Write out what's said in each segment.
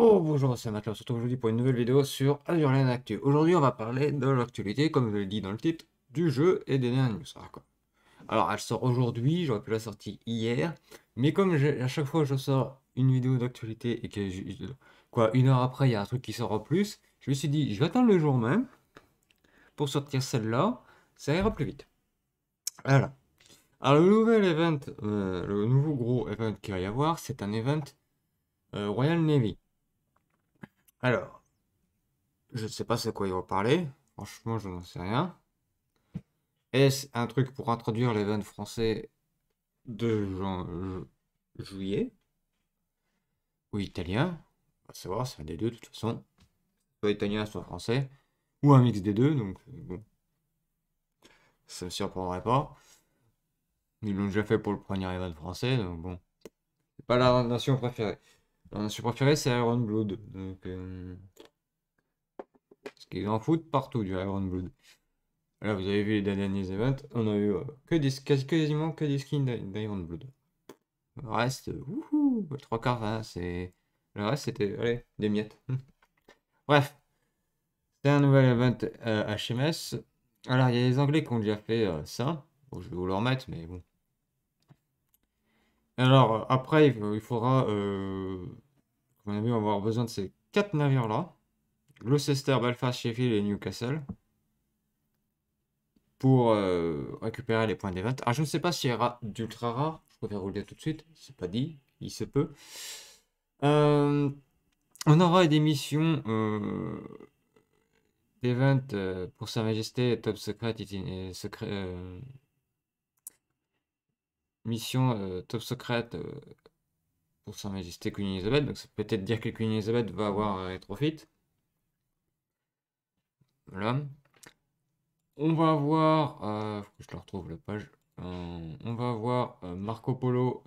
Oh, bonjour, c'est Matt, on se retrouve aujourd'hui pour une nouvelle vidéo sur Azure Lane Actu. Aujourd'hui on va parler de l'actualité, comme je l'ai dit dans le titre, du jeu et des dernières news. Ah, Alors, elle sort aujourd'hui, j'aurais pu la sortir hier, mais comme à chaque fois je sors une vidéo d'actualité et que quoi, une heure après il y a un truc qui sort en plus, je me suis dit je vais attendre le jour même pour sortir celle-là, ça ira plus vite. Voilà. Alors le nouvel event, euh, le nouveau gros event qu'il va y avoir, c'est un event euh, Royal Navy. Alors, je ne sais pas c'est quoi ils vont parler. Franchement, je n'en sais rien. Est-ce un truc pour introduire l'event français de juillet Ou italien On va savoir, c'est un des deux de toute façon. Soit italien, soit français. Ou un mix des deux, donc euh, bon. Ça ne me surprendrait pas. Ils l'ont déjà fait pour le premier event français, donc bon. C'est pas la nation préférée. Mon préféré, c'est Iron Blood. Donc, Parce euh, qu'ils en foutent partout du Iron Blood. Là, vous avez vu les derniers events, on a eu euh, que quasiment que des skins d'Iron Blood. Le reste, le trois quarts, hein, c'est. Le reste, c'était, des miettes. Bref, c'est un nouvel event HMS. Euh, Alors, il y a les Anglais qui ont déjà fait ça. je vais vous le remettre, mais bon. Alors, euh, après, il faudra, comme on a vu, avoir besoin de ces quatre navires-là. Gloucester, Belfast, Sheffield et Newcastle. Pour euh, récupérer les points d'event. Ah je ne sais pas s'il y aura d'ultra rare. Je préfère vous le dire tout de suite. C'est pas dit. Il se peut. Euh, on aura des missions euh, d'event pour Sa Majesté, Top Secret, Secret mission euh, Top secrète euh, pour Sa Majesté Queen Elizabeth. Donc, ça peut peut-être dire que Queen Elizabeth va avoir Retrofit. Euh, voilà. On va avoir, je le retrouve la page. on va avoir Marco Polo,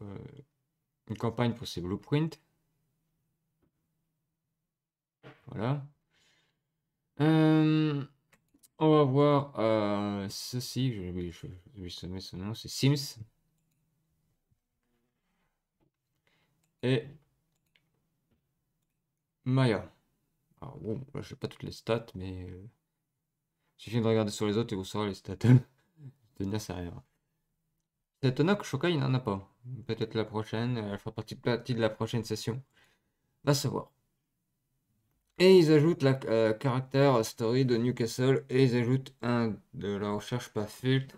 une campagne pour ses blueprints. Voilà. on va voir ceci. Je vais, lui semer son nom, c'est Sims. et Maya. Alors bon, là j'ai pas toutes les stats, mais euh, il suffit de regarder sur les autres et vous saurez les stats. de c'est rien. C'est étonnant que Shokai n'en a pas. Peut-être la prochaine, euh, elle fera partie, de la prochaine session. Va savoir. Et ils ajoutent la euh, caractère story de Newcastle et ils ajoutent un de la recherche par filtre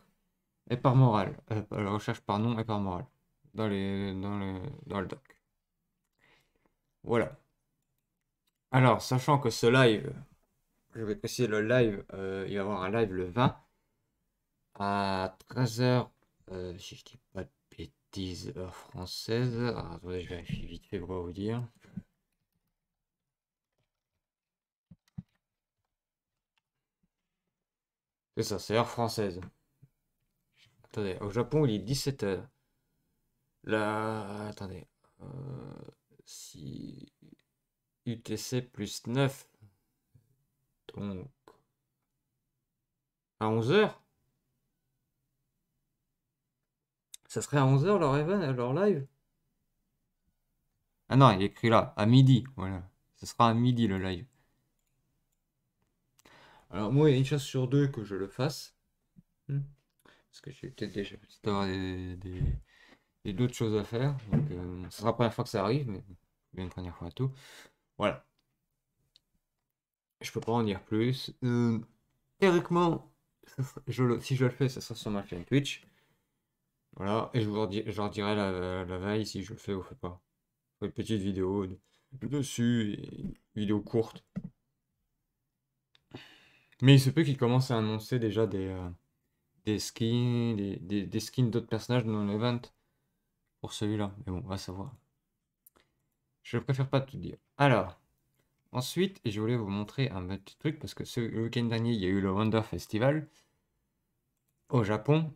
et par morale. la recherche par nom et par morale. dans, dans le doc. Voilà. Alors, sachant que ce live, euh, je vais préciser le live, euh, il va y avoir un live le 20 à 13h, euh, si je dis pas de bêtises, heure française. attendez, je vérifie vite fait pour vous dire. C'est ça, c'est heure française. Attendez, au Japon, il est 17h. Là, attendez. si UTC plus 9. Donc, à 11h Ça serait à 11h leur, euh, leur live Ah non, il est écrit là, à midi, voilà. Ce sera à midi le live. Alors moi, il y a une chance sur deux que je le fasse. Hmm. Parce que j'ai peut-être déjà peut des, des, d'autres choses à faire. Donc, euh, ce sera la première fois que ça arrive, mais bien une première fois à tout. Voilà. Je peux pas en dire plus. Euh, théoriquement, je, si je le fais, ça sera sur ma chaîne Twitch. Voilà, et je vous redis, dirai la, veille si je le fais ou fais pas. Une petite vidéo dessus, une vidéo courte. Mais il se peut qu'il commence à annoncer déjà des, euh, des skins, des, skins d'autres personnages dans l'event pour celui-là. Mais bon, on va savoir. Je préfère pas tout dire. Alors, ensuite, je voulais vous montrer un petit truc parce que ce week-end dernier, il y a eu le Wonder Festival au Japon.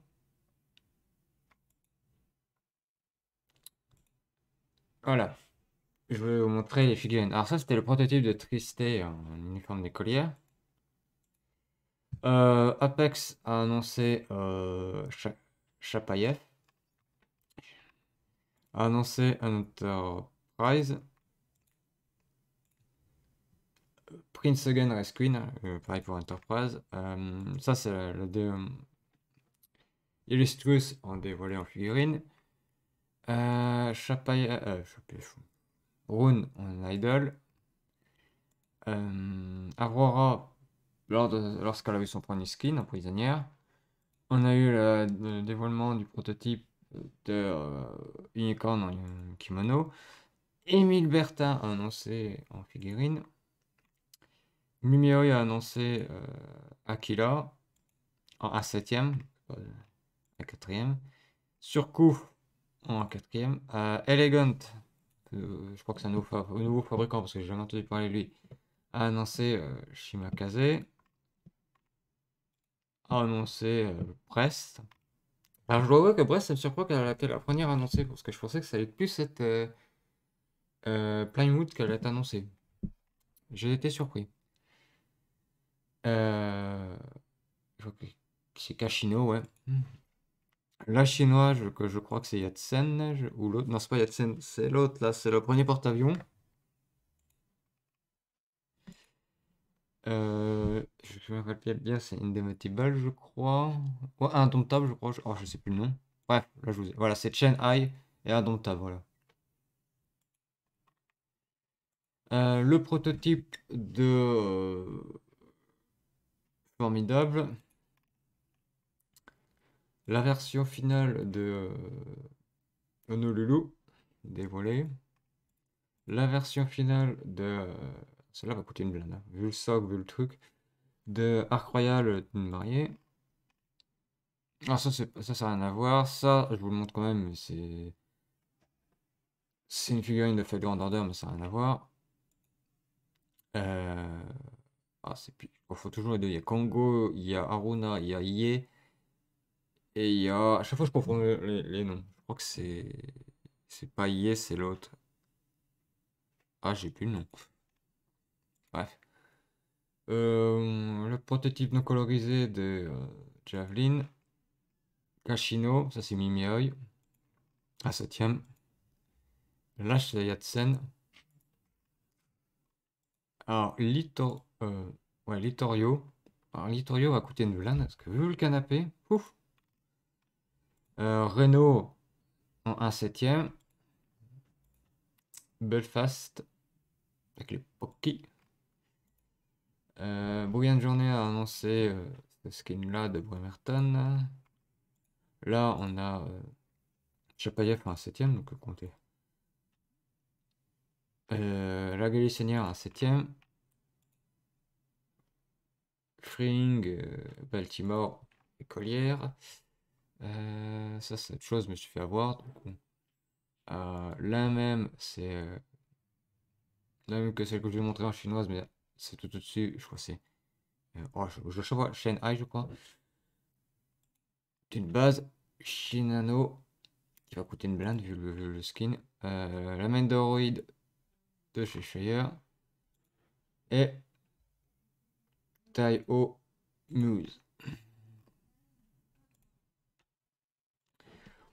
Voilà. Je voulais vous montrer les figurines. Alors ça, c'était le prototype de Tristé en uniforme d'écolière. Euh, Apex a annoncé euh, Chapayev. A annoncé Enterprise. Prince Again Race euh, pareil pour Enterprise. Euh, ça, c'est le Illustrious en dévoilé en figurine. Euh, euh Rune en idol. Aurora, lorsqu'elle a eu son premier skin en prisonnière. On a eu le, dévoilement du prototype de Unicorn en kimono. Emile Bertin annoncé en figurine. Mimeoi a annoncé euh, Aquila en A7e, à 4 euh, en quatrième. Euh, Elegant, euh, je crois que c'est un, nouveau, fabricant parce que j'ai jamais entendu parler de lui, a annoncé Shimakaze, a annoncé Prest. Alors je dois que Brest, ça me surprend qu'elle a été la première annoncée parce que je pensais que ça allait plus cette Plymouth qu'elle a été annoncée. J'ai été surpris. Euh, c'est Kashino, ouais. Hmm. La chinoise, je, je crois que c'est Yatsen, ou l'autre. Non, c'est pas Yatsen, c'est l'autre, là, c'est le premier porte-avions. Euh, je me rappelle bien, c'est Indomitable je crois. Ouais, Indomptable, je crois. Je... Oh, je sais plus le nom. Bref, là, je vous ai... Voilà, c'est Chen Hai et Indomptable, voilà. Euh, le prototype de, euh, Formidable. La version finale de euh, Honolulu, dévoilée. La version finale de... Euh, cela va coûter une blinde, hein. vu le soc, vu le truc. De Arc Royal, euh, une mariée. Alors ça, ça, ça rien à voir. Ça, je vous le montre quand même, mais c'est... C'est une figurine de fait Order, mais ça n'a rien à voir. Ah, c'est plus... Il faut toujours les deux. Il y a Congo, il y a Aruna, il y a Ye. Et il y a. À chaque fois, je confonds les, les noms. Je crois que c'est. C'est pas ye c'est l'autre. Ah, j'ai plus le nom. Bref. Euh, le prototype non colorisé de euh, Javelin. Kashino, ça c'est Mimioi. À ah, 7 Lâche de Yatsen. Alors, Lito. Euh, Ouais, Littorio. Alors, Littorio va coûter une blinde, parce que vu le canapé, ouf. Euh, Renault en 1 septième. Belfast avec les Pocky. Euh, Brian Journey a annoncé euh, ce skin-là de Bremerton. Là, on a euh, Chapayev en 7 donc comptez. Euh, la Galissenia en 7 euh, Baltimore, écolière. Euh, ça ça, une chose, me suis fait avoir. Euh, la même, c'est la même que celle que je vais montrer en chinoise, mais c'est tout au-dessus. Je crois que c'est. oh, je, je, vois, je crois. Une base Shinano qui va coûter une blinde vu le, skin. la main d'android de chez Shire. Et au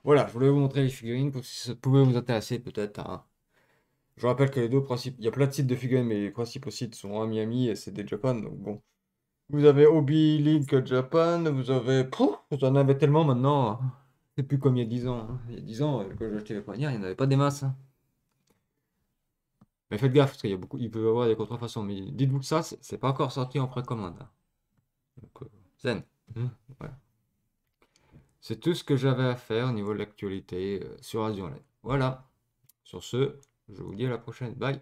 Voilà, je voulais vous montrer les figurines pour si ça pouvait vous intéresser peut-être. Hein. Je rappelle que les deux principes, il y a plein de sites de figurines, mais les principaux sites sont à Miami et c'est des Japan, donc bon. Vous avez Obi Link Japan, vous avez. Pouf, vous en avez tellement maintenant. Hein. C'est plus comme il y a 10 ans. Hein. Il y a 10 ans, quand j'ai acheté les il n'y avait pas des masses. Mais faites gaffe, parce qu'il y beaucoup, il peut y avoir des contrefaçons. Mais dites-vous que ça, c'est pas encore sorti en précommande. Hein. Euh, zen. Mmh. C'est tout ce que j'avais à faire au niveau de l'actualité euh, sur Azure Online. Voilà. Sur ce, je vous dis à la prochaine. Bye.